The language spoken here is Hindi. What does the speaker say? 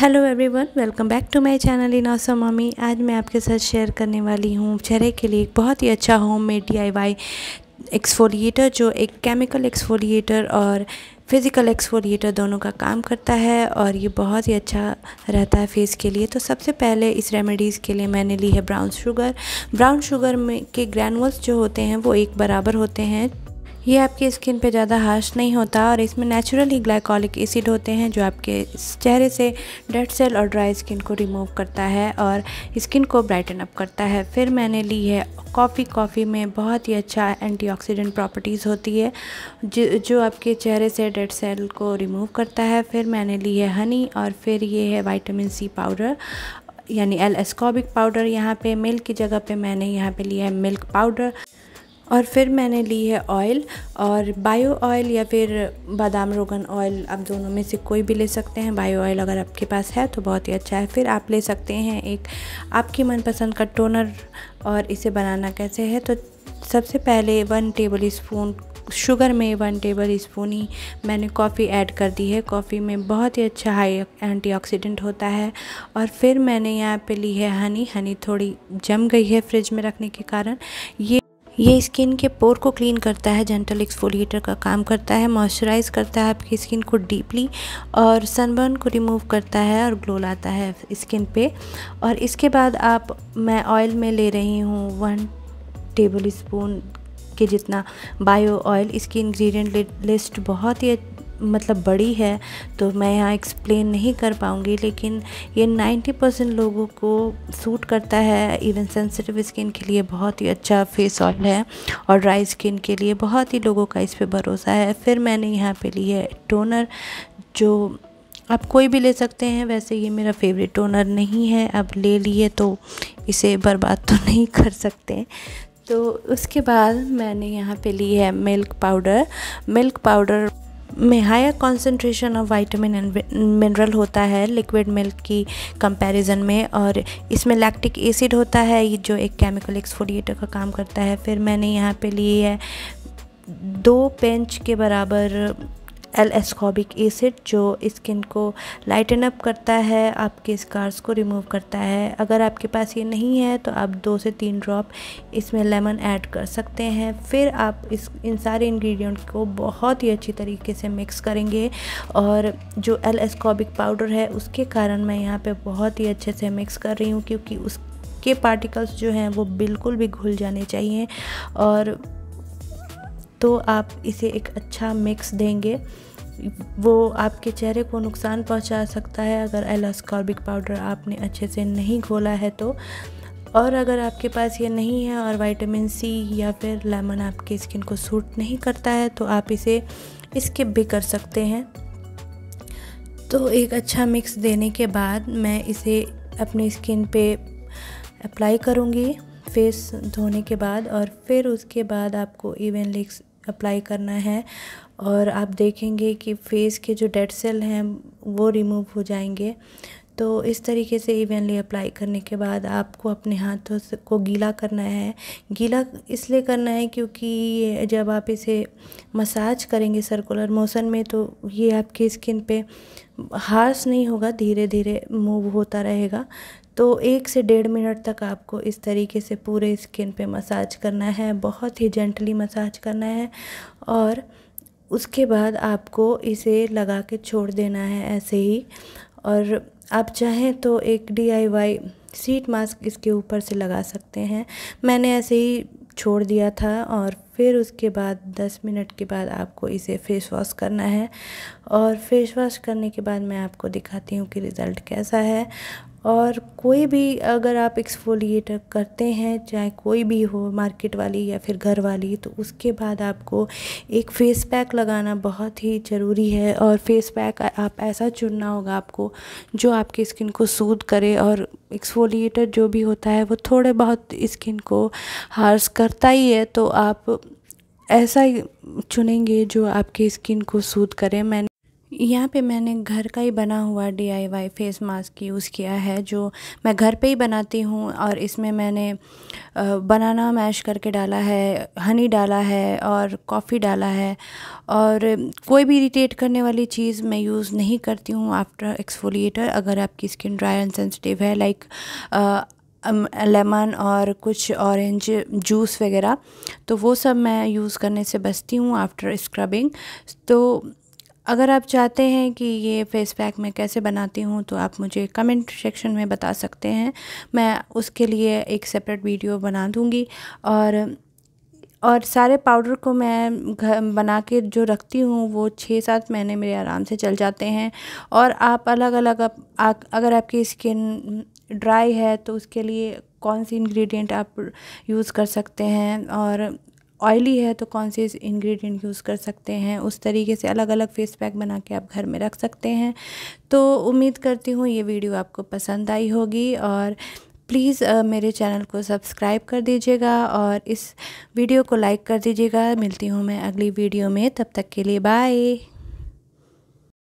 hello everyone welcome back to my channel in awesome mummy आज मैं आपके साथ शेयर करने वाली हूँ चेहरे के लिए एक बहुत ही अच्छा होम मेड डी एक्सफोलिएटर जो एक केमिकल एक्सफोलिएटर और फिज़िकल एक्सफोलिएटर दोनों का काम करता है और ये बहुत ही अच्छा रहता है फेस के लिए तो सबसे पहले इस रेमेडीज़ के लिए मैंने ली है ब्राउन शुगर ब्राउन शुगर में के ग्रैनुल्स जो होते हैं वो एक बराबर होते हैं ये आपकी स्किन पे ज़्यादा हार्श नहीं होता और इसमें नेचुरल ही ग्लाइकोलिक एसिड होते हैं जो आपके चेहरे से डेड सेल और ड्राई स्किन को रिमूव करता है और स्किन को ब्राइटन अप करता है फिर मैंने ली है कॉफ़ी कॉफ़ी में बहुत ही अच्छा एंटीऑक्सीडेंट प्रॉपर्टीज़ होती है जो जो आपके चेहरे से डेड सेल को रिमूव करता है फिर मैंने ली है हनी और फिर ये है वाइटामिन सी पाउडर यानी एल एस्कॉबिक पाउडर यहाँ पे मिल्क की जगह पे मैंने यहाँ पे लिया है मिल्क पाउडर और फिर मैंने ली है ऑयल और बायो ऑयल या फिर बादाम रोगन ऑयल आप दोनों में से कोई भी ले सकते हैं बायो ऑयल अगर आपके पास है तो बहुत ही अच्छा है फिर आप ले सकते हैं एक आपकी मनपसंद का टोनर और इसे बनाना कैसे है तो सबसे पहले वन टेबल स्पून शुगर में वन टेबल स्पून ही मैंने कॉफ़ी ऐड कर दी है कॉफ़ी में बहुत ही अच्छा हाई एंटीऑक्सीडेंट होता है और फिर मैंने यहाँ पे ली है हनी हनी थोड़ी जम गई है फ्रिज में रखने के कारण ये ये स्किन के पोर को क्लीन करता है जेंटल एक्सफोलिएटर का काम करता है मॉइस्चराइज करता है आपकी स्किन को डीपली और सनबर्न को रिमूव करता है और ग्लो लाता है स्किन पे और इसके बाद आप मैं ऑयल में ले रही हूँ वन टेबल स्पून के जितना बायो ऑयल इसकी इंग्रेडिएंट लिस्ट बहुत ही मतलब बड़ी है तो मैं यहाँ एक्सप्लेन नहीं कर पाऊँगी लेकिन ये 90 परसेंट लोगों को सूट करता है इवन सेंसिटिव स्किन के लिए बहुत ही अच्छा फेस ऑयल है और ड्राई स्किन के लिए बहुत ही लोगों का इस पर भरोसा है फिर मैंने यहाँ पे ली है टोनर जो आप कोई भी ले सकते हैं वैसे ये मेरा फेवरेट टोनर नहीं है अब ले लिए तो इसे बर्बाद तो नहीं कर सकते तो उसके बाद मैंने यहाँ पे ली है मिल्क पाउडर मिल्क पाउडर में higher concentration of vitamin and mineral होता है लिक्विड मिल्क की कंपैरिजन में और इसमें लैक्टिक एसिड होता है जो एक केमिकल एक्सफोलिएटर का काम करता है फिर मैंने यहाँ पे लिए है दो पेंच के बराबर एल एस्कॉबिक एसिड जो स्किन को लाइटन अप करता है आपके स्कार्स को रिमूव करता है अगर आपके पास ये नहीं है तो आप दो से तीन ड्रॉप इसमें लेमन ऐड कर सकते हैं फिर आप इस इन सारे इंग्रेडिएंट को बहुत ही अच्छी तरीके से मिक्स करेंगे और जो एल एस्कॉबिक पाउडर है उसके कारण मैं यहाँ पर बहुत ही अच्छे से मिक्स कर रही हूँ क्योंकि उसके पार्टिकल्स जो हैं वो बिल्कुल भी घुल जाने चाहिए और तो आप इसे एक अच्छा मिक्स देंगे वो आपके चेहरे को नुकसान पहुंचा सकता है अगर एलास्कॉर्बिक पाउडर आपने अच्छे से नहीं खोला है तो और अगर आपके पास ये नहीं है और विटामिन सी या फिर लेमन आपकी स्किन को सूट नहीं करता है तो आप इसे स्किप भी कर सकते हैं तो एक अच्छा मिक्स देने के बाद मैं इसे अपनी स्किन पे अप्लाई करूँगी फेस धोने के बाद और फिर उसके बाद आपको लिक्स अप्लाई करना है और आप देखेंगे कि फेस के जो डेड सेल हैं वो रिमूव हो जाएंगे तो इस तरीके से इवेंटली अप्लाई करने के बाद आपको अपने हाथों से को गीला करना है गीला इसलिए करना है क्योंकि जब आप इसे मसाज करेंगे सर्कुलर मोशन में तो ये आपकी स्किन पे हार्स नहीं होगा धीरे धीरे मूव होता रहेगा तो एक से डेढ़ मिनट तक आपको इस तरीके से पूरे स्किन पे मसाज करना है बहुत ही जेंटली मसाज करना है और उसके बाद आपको इसे लगा के छोड़ देना है ऐसे ही और आप चाहें तो एक डीआईवाई सीट मास्क इसके ऊपर से लगा सकते हैं मैंने ऐसे ही छोड़ दिया था और फिर उसके बाद 10 मिनट के बाद आपको इसे फेस वॉश करना है और फेस वॉश करने के बाद मैं आपको दिखाती हूँ कि रिज़ल्ट कैसा है और कोई भी अगर आप एक्सफोलिएट करते हैं चाहे कोई भी हो मार्केट वाली या फिर घर वाली तो उसके बाद आपको एक फ़ेस पैक लगाना बहुत ही ज़रूरी है और फेस पैक आप ऐसा चुनना होगा आपको जो आपकी स्किन को सूद करे और एक्सफोलिएटर जो भी होता है वो थोड़े बहुत स्किन को हार्स करता ही है तो आप ऐसा ही चुनेंगे जो आपकी स्किन को सूद करे मैंने यहाँ पे मैंने घर का ही बना हुआ डीआईवाई फेस मास्क यूज़ किया है जो मैं घर पे ही बनाती हूँ और इसमें मैंने बनाना मैश करके डाला है हनी डाला है और कॉफ़ी डाला है और कोई भी इरीटेट करने वाली चीज़ मैं यूज़ नहीं करती हूँ आफ्टर एक्सफोलिएटर अगर आपकी स्किन ड्राई एंड सेंसिटिव है लाइक लेमन और कुछ ऑरेंज जूस वगैरह तो वो सब मैं यूज़ करने से बचती हूँ आफ्टर स्क्रबिंग तो अगर आप चाहते हैं कि ये फ़ेस पैक मैं कैसे बनाती हूँ तो आप मुझे कमेंट सेक्शन में बता सकते हैं मैं उसके लिए एक सेपरेट वीडियो बना दूँगी और और सारे पाउडर को मैं घर बना के जो रखती हूँ वो छः सात महीने मेरे आराम से चल जाते हैं और आप अलग अलग आप, अगर आपकी स्किन ड्राई है तो उसके लिए कौन सी इंग्रेडिएंट आप यूज़ कर सकते हैं और ऑयली है तो कौन से इंग्रेडिएंट यूज़ कर सकते हैं उस तरीके से अलग अलग फेस पैक बना के आप घर में रख सकते हैं तो उम्मीद करती हूँ ये वीडियो आपको पसंद आई होगी और प्लीज़ मेरे चैनल को सब्सक्राइब कर दीजिएगा और इस वीडियो को लाइक कर दीजिएगा मिलती हूँ मैं अगली वीडियो में तब तक के लिए बाय